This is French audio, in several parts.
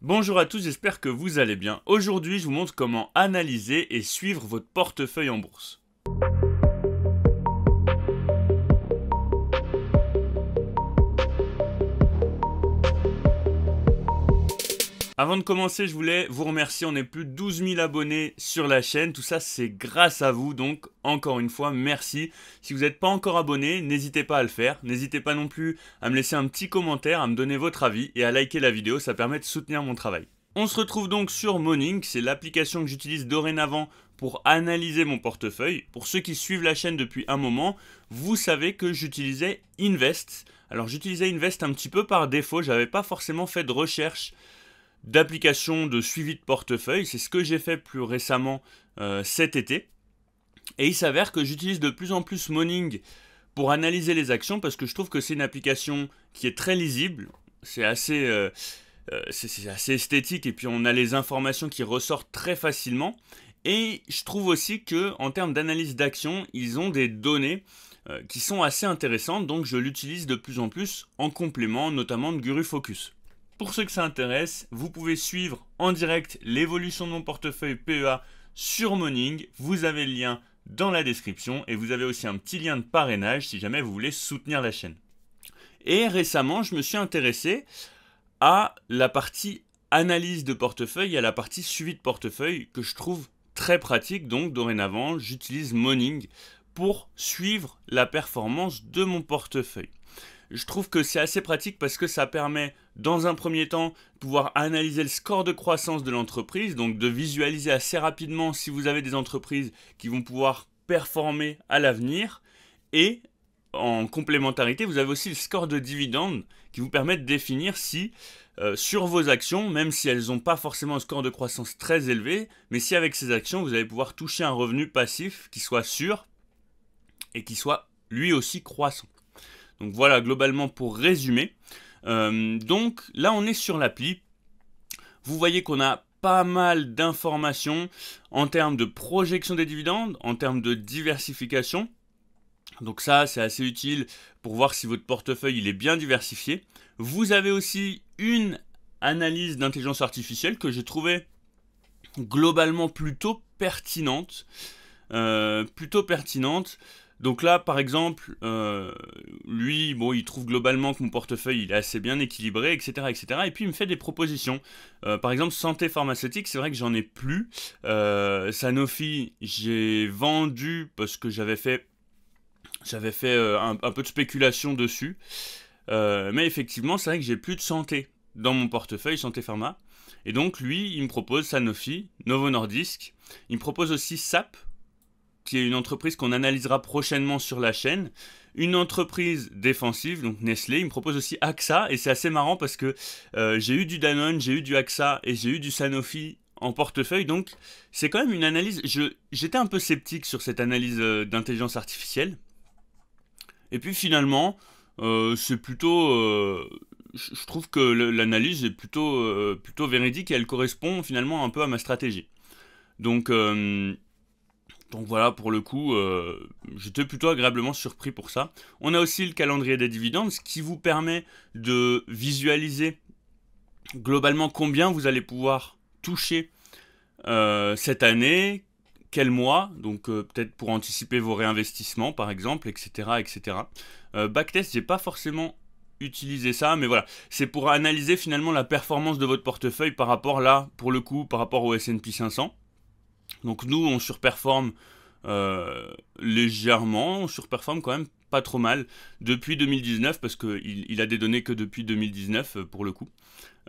Bonjour à tous, j'espère que vous allez bien. Aujourd'hui, je vous montre comment analyser et suivre votre portefeuille en bourse. Avant de commencer, je voulais vous remercier. On est plus de 12 000 abonnés sur la chaîne. Tout ça, c'est grâce à vous. Donc, encore une fois, merci. Si vous n'êtes pas encore abonné, n'hésitez pas à le faire. N'hésitez pas non plus à me laisser un petit commentaire, à me donner votre avis et à liker la vidéo. Ça permet de soutenir mon travail. On se retrouve donc sur Moning. C'est l'application que j'utilise dorénavant pour analyser mon portefeuille. Pour ceux qui suivent la chaîne depuis un moment, vous savez que j'utilisais Invest. Alors, j'utilisais Invest un petit peu par défaut. J'avais pas forcément fait de recherche d'applications de suivi de portefeuille. C'est ce que j'ai fait plus récemment euh, cet été. Et il s'avère que j'utilise de plus en plus Moning pour analyser les actions parce que je trouve que c'est une application qui est très lisible. C'est assez, euh, euh, c'est esthétique et puis on a les informations qui ressortent très facilement. Et je trouve aussi que en termes d'analyse d'action, ils ont des données qui sont assez intéressantes, donc je l'utilise de plus en plus en complément notamment de Guru Focus. Pour ceux que ça intéresse, vous pouvez suivre en direct l'évolution de mon portefeuille PEA sur Moning. Vous avez le lien dans la description et vous avez aussi un petit lien de parrainage si jamais vous voulez soutenir la chaîne. Et récemment, je me suis intéressé à la partie analyse de portefeuille et à la partie suivi de portefeuille que je trouve très pratique. Donc dorénavant, j'utilise Moning pour suivre la performance de mon portefeuille. Je trouve que c'est assez pratique parce que ça permet dans un premier temps, pouvoir analyser le score de croissance de l'entreprise, donc de visualiser assez rapidement si vous avez des entreprises qui vont pouvoir performer à l'avenir. Et en complémentarité, vous avez aussi le score de dividende qui vous permet de définir si euh, sur vos actions, même si elles n'ont pas forcément un score de croissance très élevé, mais si avec ces actions, vous allez pouvoir toucher un revenu passif qui soit sûr et qui soit lui aussi croissant. Donc voilà, globalement pour résumer, euh, donc là, on est sur l'appli. Vous voyez qu'on a pas mal d'informations en termes de projection des dividendes, en termes de diversification. Donc ça, c'est assez utile pour voir si votre portefeuille il est bien diversifié. Vous avez aussi une analyse d'intelligence artificielle que j'ai trouvée globalement plutôt pertinente. Euh, plutôt pertinente. Donc là, par exemple, euh, lui, bon, il trouve globalement que mon portefeuille il est assez bien équilibré, etc., etc. Et puis il me fait des propositions. Euh, par exemple, santé pharmaceutique, c'est vrai que j'en ai plus. Euh, Sanofi, j'ai vendu parce que j'avais fait, j'avais fait un, un, peu de spéculation dessus. mais effectivement, c'est vrai que j'ai plus de santé dans mon portefeuille santé pharma. Et donc lui, il me propose Sanofi, Novo Nordisk. Il me propose aussi SAP qui est une entreprise qu'on analysera prochainement sur la chaîne. Une entreprise défensive, donc Nestlé. Il me propose aussi AXA, et c'est assez marrant parce que euh, j'ai eu du Danone, j'ai eu du AXA et j'ai eu du Sanofi en portefeuille. Donc, c'est quand même une analyse. J'étais un peu sceptique sur cette analyse euh, d'intelligence artificielle. Et puis finalement, euh, c'est plutôt. je trouve que l'analyse est plutôt, plutôt véridique et elle correspond finalement un peu à ma stratégie. Donc. Donc voilà, pour le coup, euh, j'étais plutôt agréablement surpris pour ça. On a aussi le calendrier des dividendes, ce qui vous permet de visualiser globalement combien vous allez pouvoir toucher euh, cette année, quel mois, donc euh, peut-être pour anticiper vos réinvestissements par exemple, etc. etc. backtest, j'ai pas forcément utilisé ça, mais voilà, c'est pour analyser finalement la performance de votre portefeuille par rapport là, pour le coup, par rapport au SP 500. Donc nous, on surperforme euh, légèrement, on surperforme quand même pas trop mal depuis 2019, parce qu'il il a des données que depuis 2019 euh, pour le coup.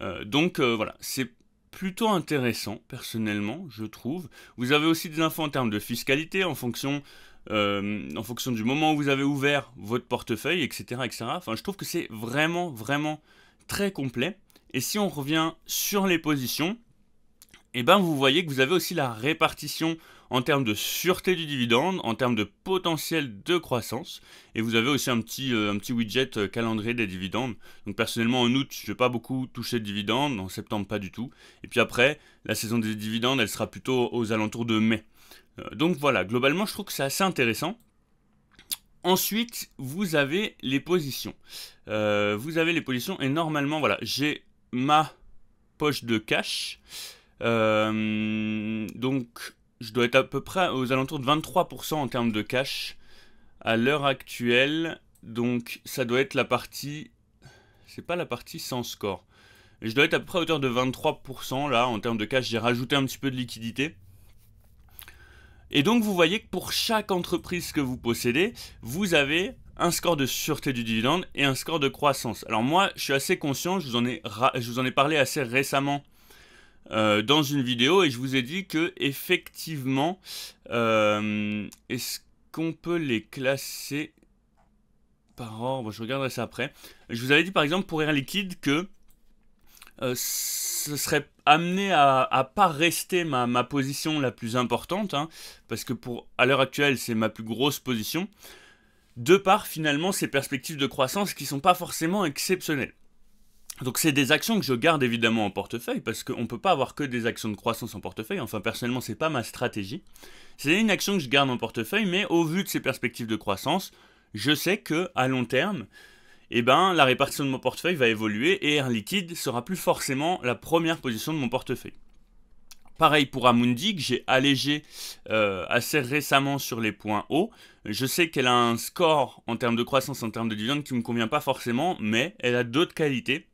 Euh, donc voilà, c'est plutôt intéressant personnellement, je trouve. Vous avez aussi des infos en termes de fiscalité en fonction, du moment où vous avez ouvert votre portefeuille, etc. etc. Enfin, je trouve que c'est vraiment, vraiment très complet. Et si on revient sur les positions, et eh ben vous voyez que vous avez aussi la répartition en termes de sûreté du dividende, en termes de potentiel de croissance, et vous avez aussi un petit, euh, un petit widget euh, calendrier des dividendes. Donc personnellement, en août, je n'ai pas beaucoup touché de dividendes, en septembre, pas du tout. Et puis après, la saison des dividendes, elle sera plutôt aux alentours de mai. Euh, donc voilà, globalement, je trouve que c'est assez intéressant. Ensuite, vous avez les positions. vous avez les positions, et normalement, voilà, j'ai ma poche de cash. Euh, donc, je dois être à peu près aux alentours de 23% en termes de cash à l'heure actuelle. Donc ça doit être la partie... C'est pas la partie sans score. Je dois être à peu près à hauteur de 23% là en termes de cash. J'ai rajouté un petit peu de liquidité. Et donc vous voyez que pour chaque entreprise que vous possédez, vous avez un score de sûreté du dividende et un score de croissance. Alors moi, je suis assez conscient, je vous en ai, je vous en ai parlé assez récemment euh, dans une vidéo et je vous ai dit que effectivement, euh, est-ce qu'on peut les classer par ordre Je regarderai ça après. Je vous avais dit par exemple pour Air Liquide que euh, ce serait amené à, pas rester ma, position la plus importante, hein, parce que pour à l'heure actuelle c'est ma plus grosse position, de par finalement ces perspectives de croissance qui sont pas forcément exceptionnelles. Donc c'est des actions que je garde évidemment en portefeuille parce qu'on ne peut pas avoir que des actions de croissance en portefeuille. Enfin personnellement c'est pas ma stratégie. C'est une action que je garde en portefeuille, mais au vu de ses perspectives de croissance, je sais que à long terme, eh ben, la répartition de mon portefeuille va évoluer et Air Liquide sera plus forcément la première position de mon portefeuille. Pareil pour Amundi, que j'ai allégé euh, assez récemment sur les points hauts. Je sais qu'elle a un score en termes de croissance, en termes de dividende qui ne me convient pas forcément, mais elle a d'autres qualités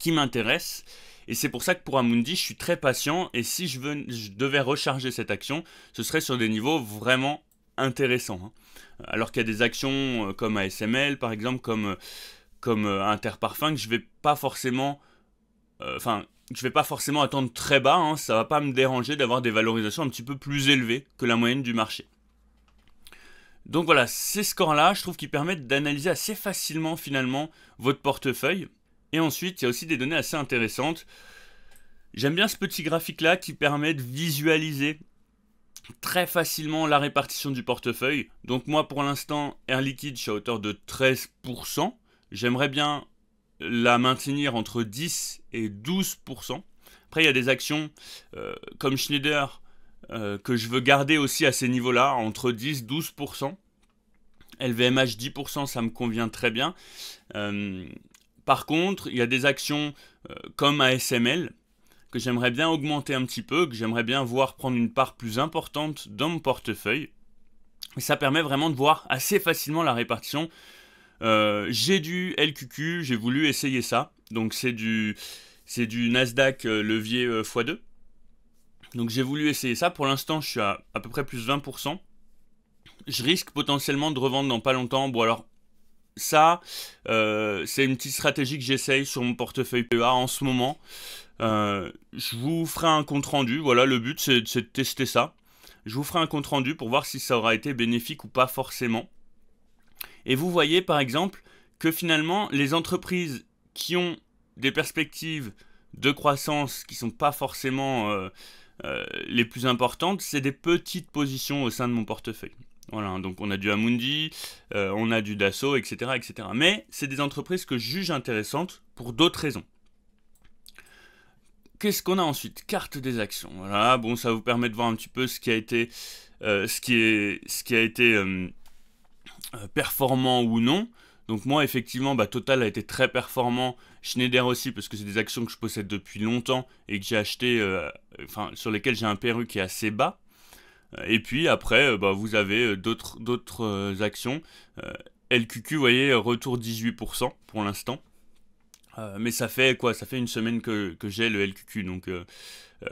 qui m'intéresse. Et c'est pour ça que pour Amundi, je suis très patient. Et si je, devais recharger cette action, ce serait sur des niveaux vraiment intéressants. Hein. Alors qu'il y a des actions euh, comme ASML, par exemple, comme, euh, comme euh, Interparfum, que je vais pas forcément... enfin, je vais pas forcément attendre très bas. ça hein. Ça va pas me déranger d'avoir des valorisations un petit peu plus élevées que la moyenne du marché. Donc voilà, ces scores-là, je trouve qu'ils permettent d'analyser assez facilement finalement votre portefeuille. Et ensuite, il y a aussi des données assez intéressantes. J'aime bien ce petit graphique-là qui permet de visualiser très facilement la répartition du portefeuille. Donc moi, pour l'instant, Air Liquide, je suis à hauteur de 13%. J'aimerais bien la maintenir entre 10 et 12%. Après, il y a des actions euh, comme Schneider euh, que je veux garder aussi à ces niveaux-là, entre 10 et 12%. LVMH 10%, ça me convient très bien. Euh, par contre, il y a des actions euh, comme ASML que j'aimerais bien augmenter un petit peu, que j'aimerais bien voir prendre une part plus importante dans mon portefeuille. Et ça permet vraiment de voir assez facilement la répartition. Euh, j'ai du LQQ, j'ai voulu essayer ça. Donc c'est du, c'est du Nasdaq euh, levier x2. Donc j'ai voulu essayer ça. Pour l'instant, je suis à à peu près plus 20%. Je risque potentiellement de revendre dans pas longtemps, ou alors ça, euh, c'est une petite stratégie que j'essaye sur mon portefeuille PEA en ce moment. Euh, je vous ferai un compte rendu. Voilà, le but, c'est de tester ça. Je vous ferai un compte rendu pour voir si ça aura été bénéfique ou pas forcément. Et vous voyez, par exemple, que finalement, les entreprises qui ont des perspectives de croissance qui ne sont pas forcément euh, les plus importantes, c'est des petites positions au sein de mon portefeuille. Voilà, hein, donc on a du Amundi, euh, on a du Dassault, etc. etc. Mais c'est des entreprises que je juge intéressantes pour d'autres raisons. Qu'est-ce qu'on a ensuite Carte des actions. Voilà, bon, ça vous permet de voir un petit peu ce qui a été, euh, ce qui est, ce qui a été euh, performant ou non. Donc moi, effectivement, bah, Total a été très performant, Schneider aussi, parce que c'est des actions que je possède depuis longtemps et que j'ai acheté, enfin, sur lesquelles j'ai un perru qui est assez bas. Et puis après, euh, bah, vous avez euh, d'autres euh, actions. LQQ, vous voyez, retour 18% pour l'instant. mais ça fait quoi Ça fait une semaine que, j'ai le LQQ, donc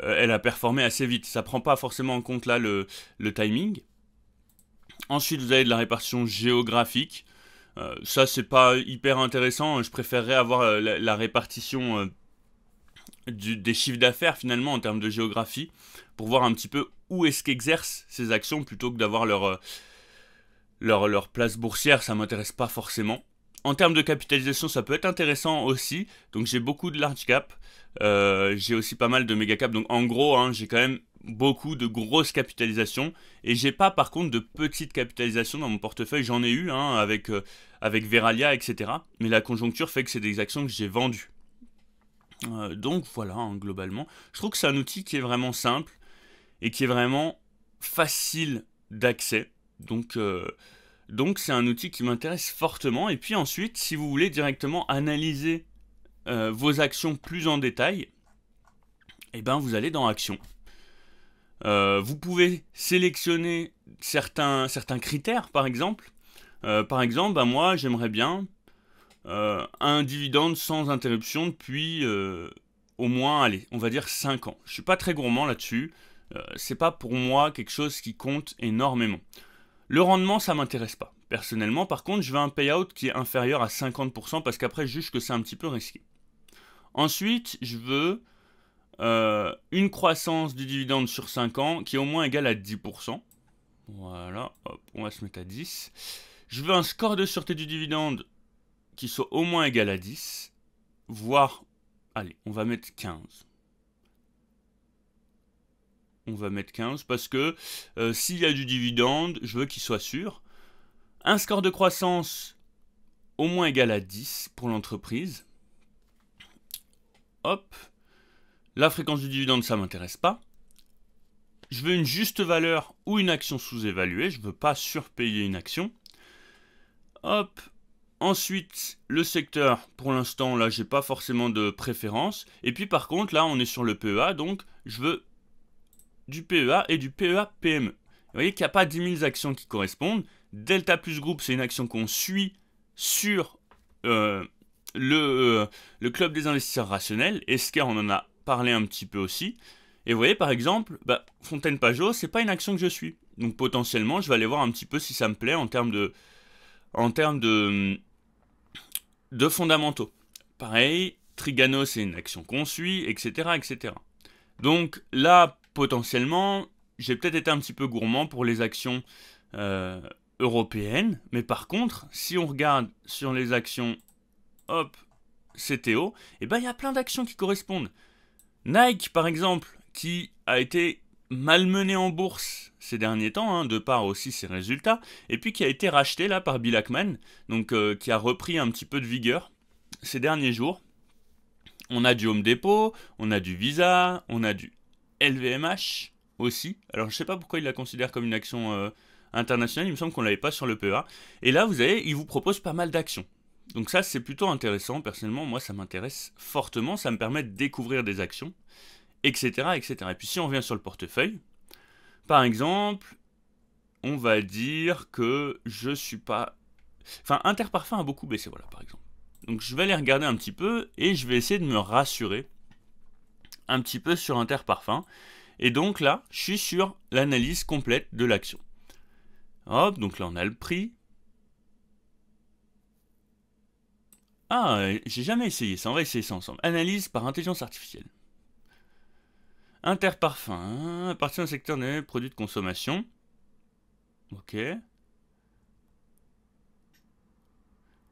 elle a performé assez vite. Ça prend pas forcément en compte là le, timing. Ensuite, vous avez de la répartition géographique. Ça, ça, c'est pas hyper intéressant. Je préférerais avoir la, répartition des chiffres d'affaires finalement en termes de géographie pour voir un petit peu où est-ce qu'exercent ces actions plutôt que d'avoir euh, leur, leur, place boursière, ça m'intéresse pas forcément. En termes de capitalisation, ça peut être intéressant aussi. Donc j'ai beaucoup de large cap, euh, j'ai aussi pas mal de méga cap. Donc en gros, hein, j'ai quand même beaucoup de grosses capitalisations et j'ai pas par contre de petites capitalisations dans mon portefeuille. J'en ai eu hein, avec, euh, avec Veralia, etc. Mais la conjoncture fait que c'est des actions que j'ai vendues. donc voilà, hein, globalement, je trouve que c'est un outil qui est vraiment simple, et qui est vraiment facile d'accès. Donc euh, donc c'est un outil qui m'intéresse fortement. Et puis ensuite, si vous voulez directement analyser euh, vos actions plus en détail, eh ben vous allez dans Actions. Euh, vous pouvez sélectionner certains, certains critères, par exemple. par exemple, bah, moi, j'aimerais bien un dividende sans interruption depuis au moins, allez, on va dire 5 ans. Je ne suis pas très gourmand là-dessus. Euh, c'est pas pour moi quelque chose qui compte énormément. Le rendement, ça m'intéresse pas. Personnellement, par contre, je veux un payout qui est inférieur à 50% parce qu'après, je juge que c'est un petit peu risqué. Ensuite, je veux euh, une croissance du dividende sur 5 ans qui est au moins égale à 10%. Voilà, hop, on va se mettre à 10. Je veux un score de sûreté du dividende qui soit au moins égal à 10, voire, allez, on va mettre 15 on va mettre 15 parce que euh, s'il y a du dividende, je veux qu'il soit sûr. Un score de croissance au moins égal à 10 pour l'entreprise. Hop. La fréquence du dividende, ça ne m'intéresse pas. Je veux une juste valeur ou une action sous-évaluée. Je ne veux pas surpayer une action. Hop. Ensuite, le secteur, pour l'instant, là, n'ai pas forcément de préférence. Et puis, par contre, là, on est sur le PEA, donc je veux du PEA et du PEA-PME. E. Vous voyez qu'il n'y a pas 10 000 actions qui correspondent. Delta plus groupe, c'est une action qu'on suit sur euh, le, euh, le, club des investisseurs rationnels. Esker, on en a parlé un petit peu aussi. Et vous voyez, par exemple, bah, Fontaine Pajot, c'est pas une action que je suis. Donc potentiellement, je vais aller voir un petit peu si ça me plaît en termes de, en termes de, fondamentaux. Pareil, Trigano, c'est une action qu'on suit, etc., etc. Donc là, potentiellement, j'ai peut-être été un petit peu gourmand pour les actions euh, européennes, mais par contre, si on regarde sur les actions, hop, CTO, et eh ben il y a plein d'actions qui correspondent. Nike, par exemple, qui a été malmené en bourse ces derniers temps, hein, de par aussi ses résultats, et puis qui a été racheté là par Bill Ackman, donc euh, qui a repris un petit peu de vigueur ces derniers jours. On a du Home Depot, on a du Visa, on a du LVMH aussi. Alors je ne sais pas pourquoi il la considère comme une action euh, internationale, il me semble qu'on l'avait pas sur le PA. E et là, vous avez, il vous propose pas mal d'actions. Donc ça, c'est plutôt intéressant. Personnellement, moi, ça m'intéresse fortement. Ça me permet de découvrir des actions, etc., etc. Et puis si on revient sur le portefeuille, par exemple, on va dire que je suis pas... Enfin, Interparfum a beaucoup baissé, voilà, par exemple. Donc je vais aller regarder un petit peu et je vais essayer de me rassurer un petit peu sur Interparfum. Et donc là, je suis sur l'analyse complète de l'action. Hop, donc là on a le prix. Ah, j'ai jamais essayé ça, on va essayer ça ensemble. Analyse par intelligence artificielle. Interparfum, à appartient au secteur des produits de consommation. Ok.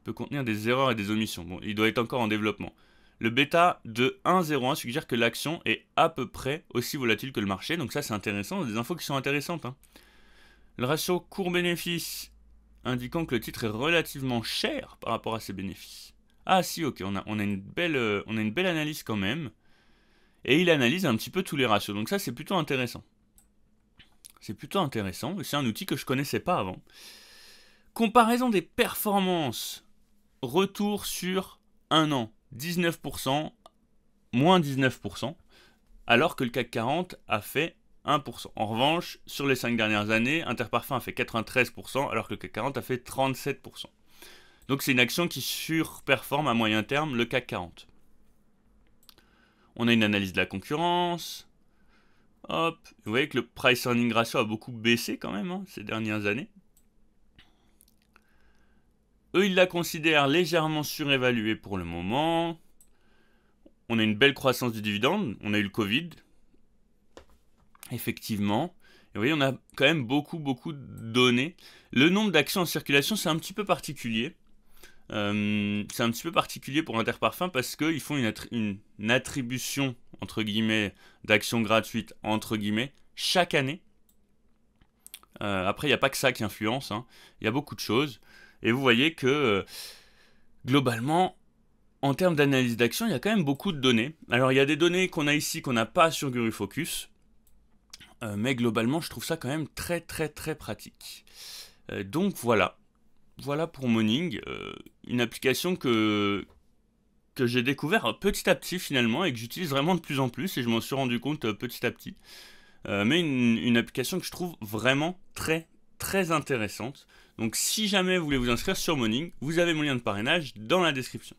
Peut contenir des erreurs et des omissions. Bon, il doit être encore en développement. Le bêta de 1,01 suggère que l'action est à peu près aussi volatile que le marché. Donc ça, c'est intéressant. Des infos qui sont intéressantes. Hein. Le ratio cours-bénéfice indiquant que le titre est relativement cher par rapport à ses bénéfices. Ah si, ok, on a, une, belle, euh, on a une belle analyse quand même. Et il analyse un petit peu tous les ratios. Donc ça, c'est plutôt intéressant. C'est plutôt intéressant. C'est un outil que je connaissais pas avant. Comparaison des performances. Retour sur un an. 19%, moins 19%, alors que le CAC 40 a fait 1%. En revanche, sur les 5 dernières années, Interparfum a fait 93%, alors que le CAC 40 a fait 37%. Donc c'est une action qui surperforme à moyen terme le CAC 40. On a une analyse de la concurrence. Hop, vous voyez que le price earning ratio a beaucoup baissé quand même hein, ces dernières années. Eux, ils la considèrent légèrement surévaluée pour le moment. On a une belle croissance du dividende. On a eu le Covid. Effectivement. Et vous voyez, on a quand même beaucoup, beaucoup de données. Le nombre d'actions en circulation, c'est un petit peu particulier. Euh, c'est un petit peu particulier pour Interparfum parce qu'ils font une, attribution, entre guillemets, d'actions gratuites, entre guillemets, chaque année. Euh, après, il n'y a pas que ça qui influence. Hein. Il y a beaucoup de choses. Et vous voyez que euh, globalement, en termes d'analyse d'action, il y a quand même beaucoup de données. Alors il y a des données qu'on a ici qu'on n'a pas sur Guru Focus, euh, mais globalement, je trouve ça quand même très très très pratique. Euh, donc voilà, voilà pour Moning, une application que que j'ai découvert petit à petit finalement et que j'utilise vraiment de plus en plus et je m'en suis rendu compte petit à petit. mais une, une application que je trouve vraiment très très intéressante. Donc si jamais vous voulez vous inscrire sur Moning, vous avez mon lien de parrainage dans la description.